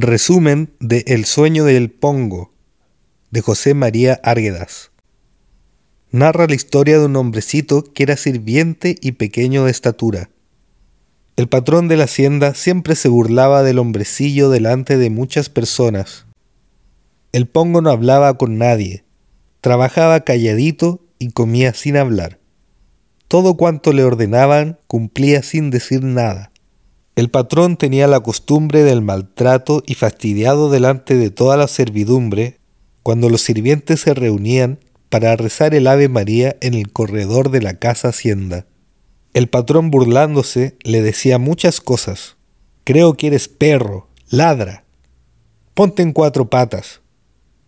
Resumen de El sueño del Pongo, de José María árguedas Narra la historia de un hombrecito que era sirviente y pequeño de estatura. El patrón de la hacienda siempre se burlaba del hombrecillo delante de muchas personas. El Pongo no hablaba con nadie, trabajaba calladito y comía sin hablar. Todo cuanto le ordenaban cumplía sin decir nada. El patrón tenía la costumbre del maltrato y fastidiado delante de toda la servidumbre, cuando los sirvientes se reunían para rezar el Ave María en el corredor de la casa hacienda. El patrón burlándose le decía muchas cosas. Creo que eres perro, ladra, ponte en cuatro patas,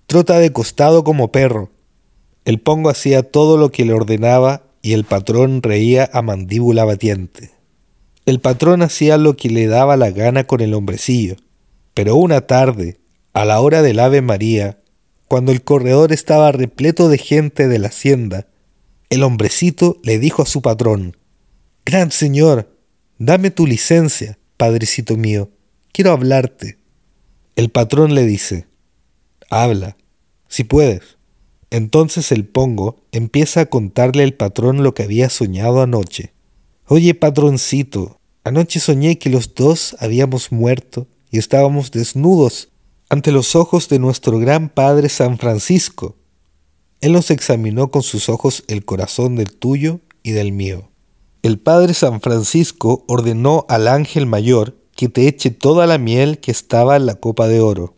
trota de costado como perro. El pongo hacía todo lo que le ordenaba y el patrón reía a mandíbula batiente. El patrón hacía lo que le daba la gana con el hombrecillo, pero una tarde, a la hora del Ave María, cuando el corredor estaba repleto de gente de la hacienda, el hombrecito le dijo a su patrón, Gran señor, dame tu licencia, padrecito mío, quiero hablarte. El patrón le dice, Habla, si puedes. Entonces el pongo empieza a contarle al patrón lo que había soñado anoche. Oye, patroncito, anoche soñé que los dos habíamos muerto y estábamos desnudos ante los ojos de nuestro gran Padre San Francisco. Él nos examinó con sus ojos el corazón del tuyo y del mío. El Padre San Francisco ordenó al ángel mayor que te eche toda la miel que estaba en la copa de oro.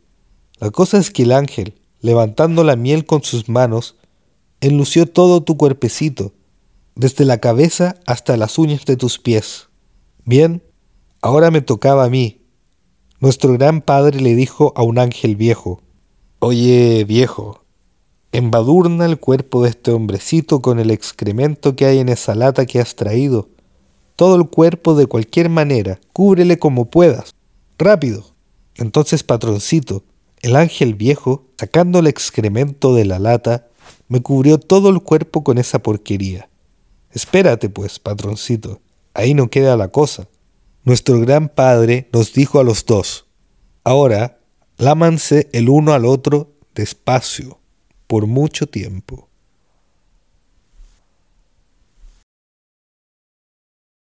La cosa es que el ángel, levantando la miel con sus manos, enlució todo tu cuerpecito desde la cabeza hasta las uñas de tus pies. Bien, ahora me tocaba a mí. Nuestro gran padre le dijo a un ángel viejo, Oye, viejo, embadurna el cuerpo de este hombrecito con el excremento que hay en esa lata que has traído. Todo el cuerpo de cualquier manera, cúbrele como puedas. Rápido. Entonces, patroncito, el ángel viejo, sacando el excremento de la lata, me cubrió todo el cuerpo con esa porquería. Espérate, pues, patroncito, ahí no queda la cosa. Nuestro gran padre nos dijo a los dos, ahora lámanse el uno al otro despacio, por mucho tiempo.